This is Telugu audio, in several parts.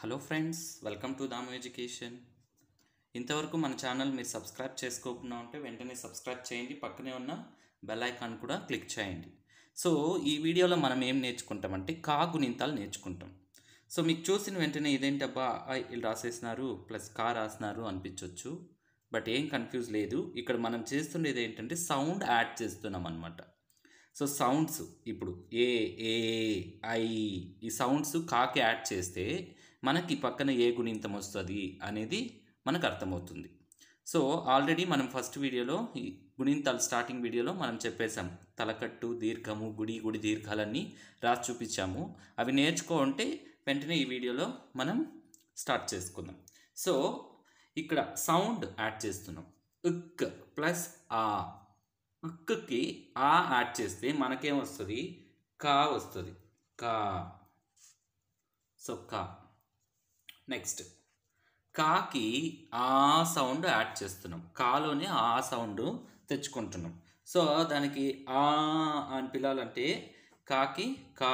హలో ఫ్రెండ్స్ వెల్కమ్ టు దామ్ ఎడ్యుకేషన్ ఇంతవరకు మన ఛానల్ మీరు సబ్స్క్రైబ్ చేసుకోకుండా ఉంటే వెంటనే సబ్స్క్రైబ్ చేయండి పక్కనే ఉన్న బెల్ ఐకాన్ కూడా క్లిక్ చేయండి సో ఈ వీడియోలో మనం ఏం నేర్చుకుంటామంటే కా గుణింతాలు నేర్చుకుంటాం సో మీకు చూసిన వెంటనే ఇదేంటబ్బా వీళ్ళు రాసేసినారు ప్లస్ కా రాసినారు అనిపించవచ్చు బట్ ఏం కన్ఫ్యూజ్ లేదు ఇక్కడ మనం చేస్తుండేది ఏంటంటే సౌండ్ యాడ్ చేస్తున్నాం అనమాట సో సౌండ్స్ ఇప్పుడు ఏ ఏ ఐ ఈ సౌండ్స్ కాకి యాడ్ చేస్తే మనకి పక్కన ఏ గుణింతం వస్తుంది అనేది మనకు అర్థమవుతుంది సో ఆల్రెడీ మనం ఫస్ట్ వీడియోలో ఈ గుణింతాలు స్టార్టింగ్ వీడియోలో మనం చెప్పేశాం తలకట్టు దీర్ఘము గుడి గుడి దీర్ఘాలన్నీ రాసి చూపించాము అవి నేర్చుకో అంటే వెంటనే ఈ వీడియోలో మనం స్టార్ట్ చేసుకుందాం సో ఇక్కడ సౌండ్ యాడ్ చేస్తున్నాం ఉక్ ప్లస్ ఆ ఉక్కి ఆ యాడ్ చేస్తే మనకేం వస్తుంది కా వస్తుంది కా సో కా నెక్స్ట్ కాకి ఆ సౌండ్ యాడ్ చేస్తున్నాం కాలోనే ఆ సౌండ్ తెచ్చుకుంటున్నాం సో దానికి ఆ అని పిలవాలంటే కాకి కా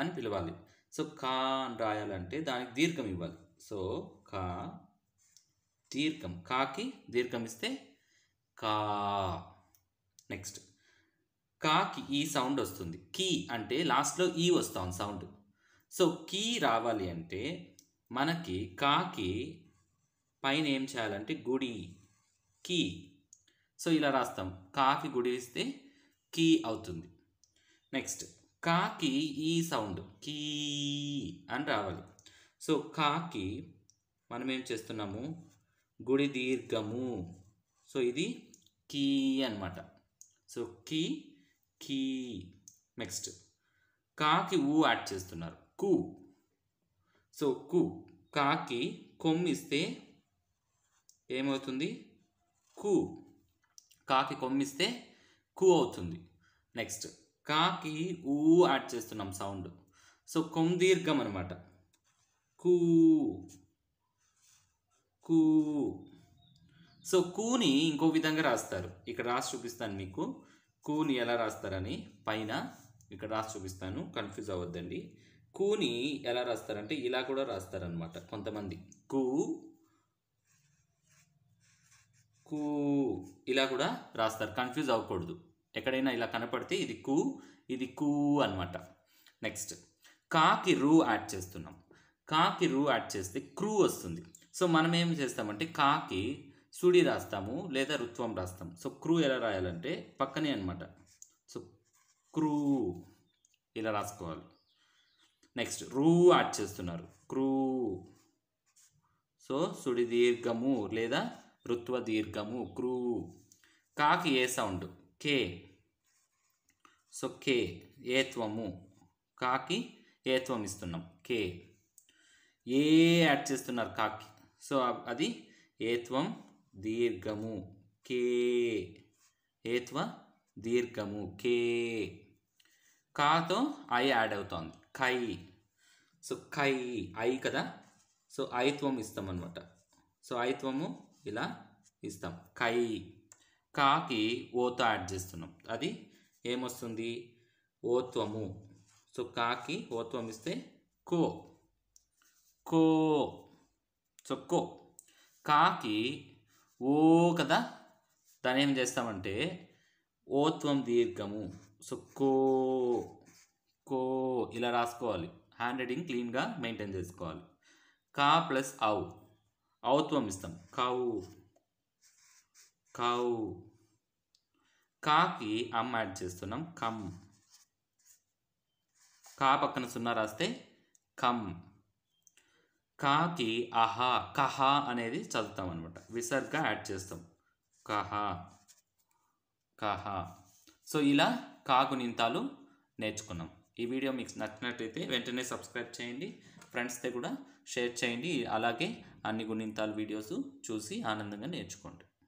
అని పిలవాలి సో కా అని రాయాలంటే దానికి దీర్ఘం ఇవ్వాలి సో కా దీర్ఘం కాకి దీర్ఘం ఇస్తే కా నెక్స్ట్ కాకి ఈ సౌండ్ వస్తుంది కీ అంటే లాస్ట్లో ఈ వస్తాం సౌండ్ సో కీ రావాలి అంటే మనకి కాకి పైన ఏం చేయాలంటే గుడి కీ సో ఇలా రాస్తాం కాకి గుడి ఇస్తే కీ అవుతుంది నెక్స్ట్ కాకి ఈ సౌండ్ కీ అని రావాలి సో కాకి మనం ఏం చేస్తున్నాము గుడి దీర్ఘము సో ఇది కీ అనమాట సో కీ కీ నెక్స్ట్ కాకి ఊ యాడ్ చేస్తున్నారు కూ సో కు కాకి కొమ్మిస్తే ఏమవుతుంది కు కాకి కొమ్మిస్తే కు అవుతుంది నెక్స్ట్ కాకి ఊ యాడ్ చేస్తున్నాం సౌండ్ సో కొమ్ దీర్ఘం అనమాట కూ కూ సో కూని ఇంకో విధంగా రాస్తారు ఇక్కడ రాసి చూపిస్తాను మీకు కూని ఎలా రాస్తారని పైన ఇక్కడ రాసి చూపిస్తాను కన్ఫ్యూజ్ అవ్వద్దండి కూని ఎలా రాస్తారంటే ఇలా కూడా రాస్తారనమాట కొంతమంది కూ కూ ఇలా కూడా రాస్తారు కన్ఫ్యూజ్ అవ్వకూడదు ఎక్కడైనా ఇలా కనపడితే ఇది కూ ఇది కూ అనమాట నెక్స్ట్ కాకి రూ యాడ్ చేస్తున్నాం కాకి రూ యాడ్ చేస్తే క్రూ వస్తుంది సో మనం ఏం చేస్తామంటే కాకి సుడి రాస్తాము లేదా రుత్వం రాస్తాం సో క్రూ ఎలా రాయాలంటే పక్కనే అనమాట సో క్రూ ఇలా రాసుకోవాలి నెక్స్ట్ రూ యాడ్ చేస్తున్నారు క్రూ సో సుడి దీర్ఘము లేదా రుత్వ దీర్ఘము క్రూ కాకి ఏ సౌండ్ కే సో కే ఏత్వము కాకి ఏత్వం ఇస్తున్నాం కే ఏ యాడ్ చేస్తున్నారు కాకి సో అది ఏత్వం దీర్ఘము కే ఏత్వ దీర్ఘము కే కాతో ఐ యాడ్ అవుతోంది కై సో కై ఐ కదా సో ఐత్వం ఇస్తాం అనమాట సో ఐత్వము ఇలా ఇస్తాం కై కాకి ఓతో యాడ్ చేస్తున్నాం అది ఏమొస్తుంది ఓత్వము సో కాకి ఓత్వం ఇస్తే కో కో సో కో కాకి ఓ కదా దాన్ని ఏం చేస్తామంటే ఓత్వం దీర్ఘము సో కో కో ఇలా రాసుకోవాలి హ్యాండ్ రైటింగ్ క్లీన్గా మెయింటైన్ చేసుకోవాలి కా ప్లస్ అవు అవుత్వం ఇస్తాం కావు కావు కాకి అమ్మ యాడ్ చేస్తున్నాం కమ్ కా పక్కన సున్నా రాస్తే కమ్ కాకి అహా కహా అనేది చదువుతాం అనమాట విసర్గా యాడ్ చేస్తాం కహా కహా సో ఇలా నింతాలు నేర్చుకున్నాం ఈ వీడియో మీకు నచ్చినట్లయితే వెంటనే సబ్స్క్రైబ్ చేయండి ఫ్రెండ్స్తో కూడా షేర్ చేయండి అలాగే అన్ని గుణింతాలు వీడియోస్ చూసి ఆనందంగా నేర్చుకోండి